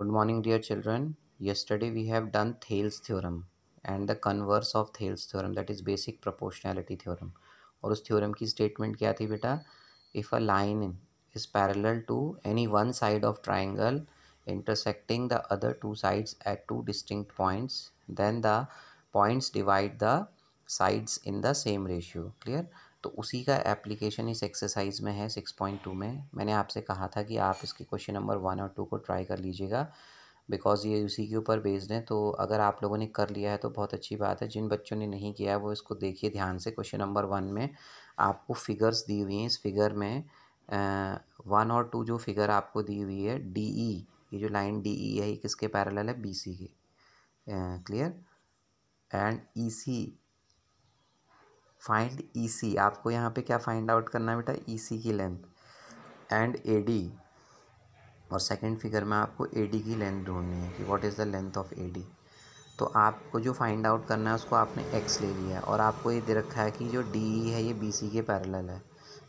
Good morning dear children. Yesterday we have done Thales theorem and the converse of Thales theorem that is basic proportionality theorem. Or, उस theorem की statement क्या थी If a line is parallel to any one side of triangle intersecting the other two sides at two distinct points then the points divide the sides in the same ratio. Clear? तो उसी का application इस exercise में है six point two में मैंने आपसे कहा था कि आप इसके क्वेश्चन नंबर वन और टू को ट्राई कर लीजिएगा बिकॉज़ ये उसी के ऊपर बेस्ड है तो अगर आप लोगों ने कर लिया है तो बहुत अच्छी बात है जिन बच्चों ने नहीं किया है वो इसको देखिए ध्यान से क्वेश्चन नंबर वन में आपको फिगर्स दी हुई हैं इस फिगर में वन और टू जो फिगर आपको दी हुई है डी ई e, ये जो लाइन डी ई है ये किसके पैरल है बी सी के clear and E C find E C आपको यहाँ पे क्या फाइंड आउट करना है बेटा ई e सी की लेंथ एंड ए डी और सेकंड फिगर में आपको ए डी की लेंथ ढूंढनी है कि what is the length of A D तो आपको जो फाइंड आउट करना है उसको आपने एक्स ले लिया है और आपको ये दे रखा है कि जो डी ई e है ये बी सी के पैरेलल है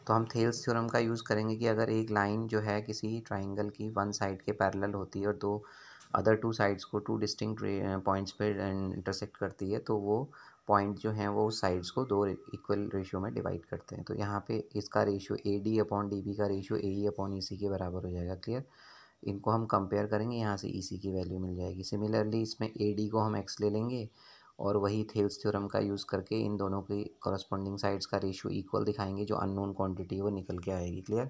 तो हम थेल्स थ्योरम का यूज़ करेंगे कि अगर एक लाइन जो है किसी ट्राइंगल की वन साइड के पैरेलल होती है और दो अदर टू साइड्स को टू डिस्टिंग पॉइंट्स पे इंटरसेक्ट करती है तो वो पॉइंट जो हैं वो साइड्स को दो इक्वल रेशियो में डिवाइड करते हैं तो यहाँ पे इसका ratio A D upon D B का ratio A E upon E C के बराबर हो जाएगा क्लियर इनको हम कंपेयर करेंगे यहाँ से ई e सी की वैल्यू मिल जाएगी सिमिलरली इसमें ए डी को हम एक्स ले लेंगे और वही थेल्स थ्योरम का यूज़ करके इन दोनों की कॉरस्पॉन्डिंग साइड्स का रेशियो इक्वल दिखाएंगे जो अननोन क्वान्टिटी है वो निकल के आएगी क्लियर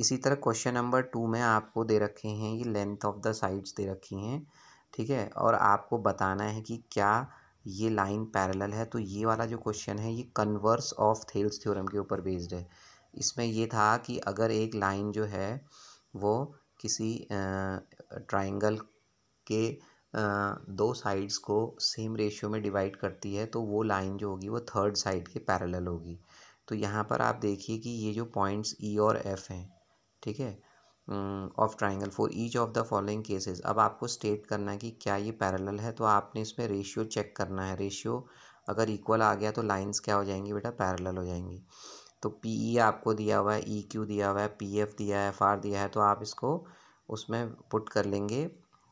इसी तरह क्वेश्चन नंबर टू में आपको दे रखे हैं ये लेंथ ऑफ द साइड्स दे रखी हैं ठीक है और आपको बताना है कि क्या ये लाइन पैरेलल है तो ये वाला जो क्वेश्चन है ये कन्वर्स ऑफ थेल्स थ्योरम के ऊपर बेस्ड है इसमें ये था कि अगर एक लाइन जो है वो किसी ट्राइंगल के दो साइड्स को सेम रेशियो में डिवाइड करती है तो वो लाइन जो होगी वो थर्ड साइड के पैरेलल होगी तो यहाँ पर आप देखिए कि ये जो पॉइंट्स ई e और एफ हैं ठीक है of triangle for each of the following cases अब आपको स्टेट करना है कि क्या ये पैरेलल है तो आपने इसमें रेशियो चेक करना है रेशियो अगर इक्वल आ गया तो लाइंस क्या हो जाएंगी बेटा पैरेलल हो जाएंगी तो पी ई e आपको दिया हुआ है ई e क्यू दिया हुआ है पी एफ दिया है एफ आर दिया है तो आप इसको उसमें पुट कर लेंगे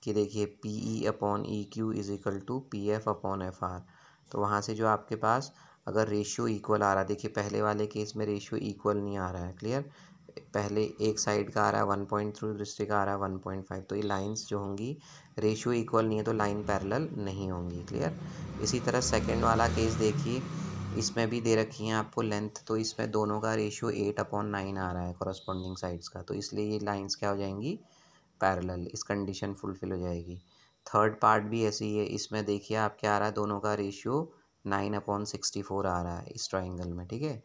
कि देखिए P E upon E Q is equal to P F upon F R तो वहाँ से जो आपके पास अगर रेशियो इक्वल आ रहा है देखिए पहले वाले केस में रेशियो इक्वल नहीं आ रहा है क्लियर पहले एक साइड का आ रहा है वन पॉइंट थ्रू दूसरे का आ रहा है वन पॉइंट फाइव तो ये लाइन्स जो होंगी रेशियो इक्वल नहीं है तो लाइन पैरेलल नहीं होंगी क्लियर इसी तरह सेकेंड वाला केस देखिए इसमें भी दे रखी है आपको लेंथ तो इसमें दोनों का रेशियो एट अपॉन नाइन आ रहा है कॉरस्पॉन्डिंग साइड्स का तो इसलिए ये लाइन्स क्या हो जाएंगी पैरेलल इस कंडीशन फुलफिल हो जाएगी थर्ड पार्ट भी ऐसी ही है इसमें देखिए आप क्या आ रहा है दोनों का ratio nine upon sixty four आ रहा है इस ट्राइंगल में ठीक है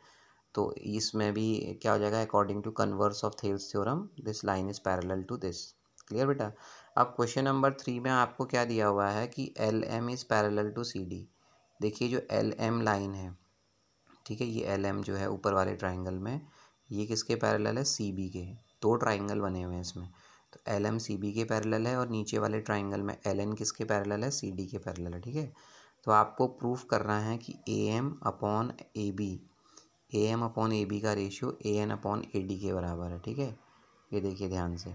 तो इसमें भी क्या हो जाएगा according to converse of Thales theorem this line is parallel to this clear बेटा अब क्वेश्चन नंबर थ्री में आपको क्या दिया हुआ है कि L M is parallel to C D देखिए जो एल एम लाइन है ठीक है ये एल एम जो है ऊपर वाले ट्राइंगल में ये किसके पैरेलल है सी बी के दो ट्राइंगल बने हुए हैं इसमें तो एल एम सी बी के पैरेलल है और नीचे वाले ट्राइंगल में एल एन किसके पैरेलल है सी डी के पैरेलल है ठीक है तो आपको प्रूफ करना है कि A M upon A B A M upon A B का ratio A N upon A D के बराबर है ठीक है ये देखिए ध्यान से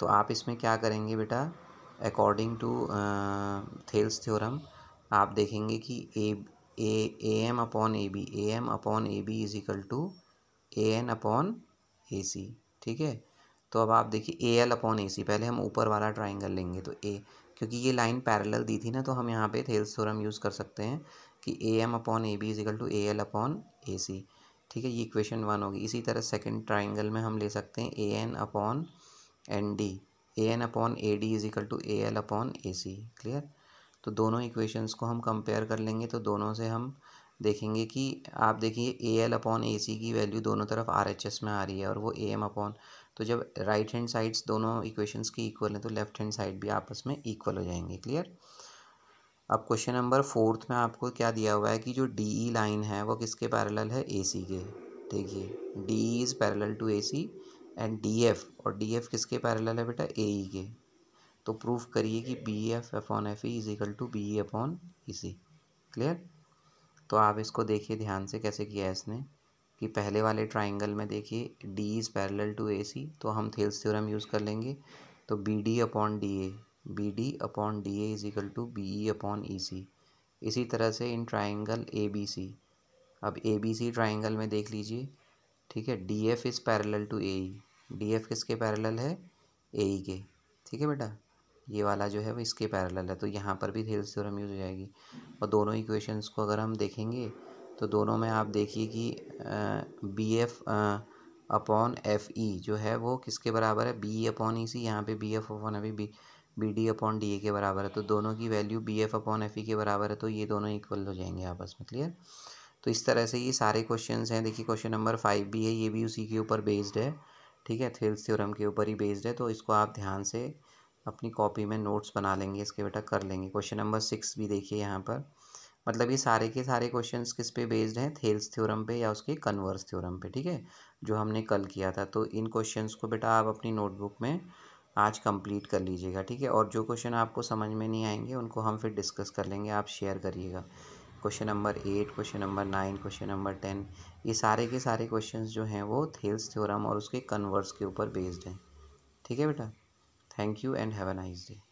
तो आप इसमें क्या करेंगे बेटा अकॉर्डिंग टू थेल्स थ्योरम आप देखेंगे कि A A M upon A B A M upon A B is equal to A N upon A C ठीक है तो अब आप देखिए ए एल अपॉन ए सी पहले हम ऊपर वाला ट्राइंगल लेंगे तो ए क्योंकि ये लाइन पैरेलल दी थी ना तो हम यहाँ पे थेल्स थ्योरम यूज़ कर सकते हैं कि A M upon A B is equal to A L upon A C ठीक है ये इक्वेशन वन होगी इसी तरह सेकंड ट्राइंगल में हम ले सकते हैं A N upon N D A N upon A D is equal to A L upon A C clear तो दोनों इक्वेशंस को हम कंपेयर कर लेंगे तो दोनों से हम देखेंगे कि आप देखिए ए एल अपॉन ए सी की वैल्यू दोनों तरफ आर एच एस में आ रही है और वो ए एम अपॉन तो जब राइट हैंड साइड्स दोनों इक्वेशंस की इक्वल हैं तो लेफ्ट हैंड साइड भी आपस में इक्वल हो जाएंगे क्लियर अब क्वेश्चन नंबर फोर्थ में आपको क्या दिया हुआ है कि जो डी ई लाइन है वो किसके पैरेलल है ए सी के देखिए D E is parallel to A C and D F और डी एफ e किसके पैरेलल है बेटा ए ई e के तो प्रूफ करिए कि B F on F E is equal to B E upon E C clear तो आप इसको देखिए ध्यान से कैसे किया है इसने कि पहले वाले ट्राइंगल में देखिए D is parallel to A C तो हम थेल्स थ्योरम यूज़ कर लेंगे तो B D upon D A B D upon D A is equal to B E upon E C इसी तरह से in triangle A B C अब A B C triangle में देख लीजिए ठीक है D F is parallel to A E D F किसके पैरेलल है ए ई e के ठीक है बेटा ये वाला जो है वो इसके पैरेलल है तो यहाँ पर भी हेल्स थ्योरम यूज़ हो जाएगी और दोनों इक्वेशंस को अगर हम देखेंगे तो दोनों में आप देखिए कि B F upon F E जो है वो किसके बराबर है बी अपॉन ई सी यहाँ पे बी एफ अपॉन अभी B B D upon D A के बराबर है तो दोनों की value B F upon F E के बराबर है तो ये दोनों इक्वल हो जाएंगे आपस में क्लियर तो इस तरह से ये सारे क्वेश्चन हैं देखिए क्वेश्चन नंबर फाइव भी है ये भी उसी के ऊपर बेस्ड है ठीक है थेल्स थ्योरम के ऊपर ही बेस्ड है तो इसको आप ध्यान से अपनी कॉपी में नोट्स बना लेंगे इसके बेटा कर लेंगे क्वेश्चन नंबर सिक्स भी देखिए यहाँ पर मतलब ये सारे के सारे क्वेश्चंस किस पे बेस्ड हैं थेल्स थ्योरम पे या उसके कन्वर्स थ्योरम पे ठीक है जो हमने कल किया था तो इन क्वेश्चंस को बेटा आप अपनी नोटबुक में आज कंप्लीट कर लीजिएगा ठीक है और जो क्वेश्चन आपको समझ में नहीं आएंगे उनको हम फिर डिस्कस कर लेंगे आप शेयर करिएगा question number eight question number nine question number ten ये सारे के सारे क्वेश्चंस जो हैं वो थेल्स थ्योरम और उसके कन्वर्स के ऊपर बेस्ड हैं ठीक है बेटा thank you and have a nice day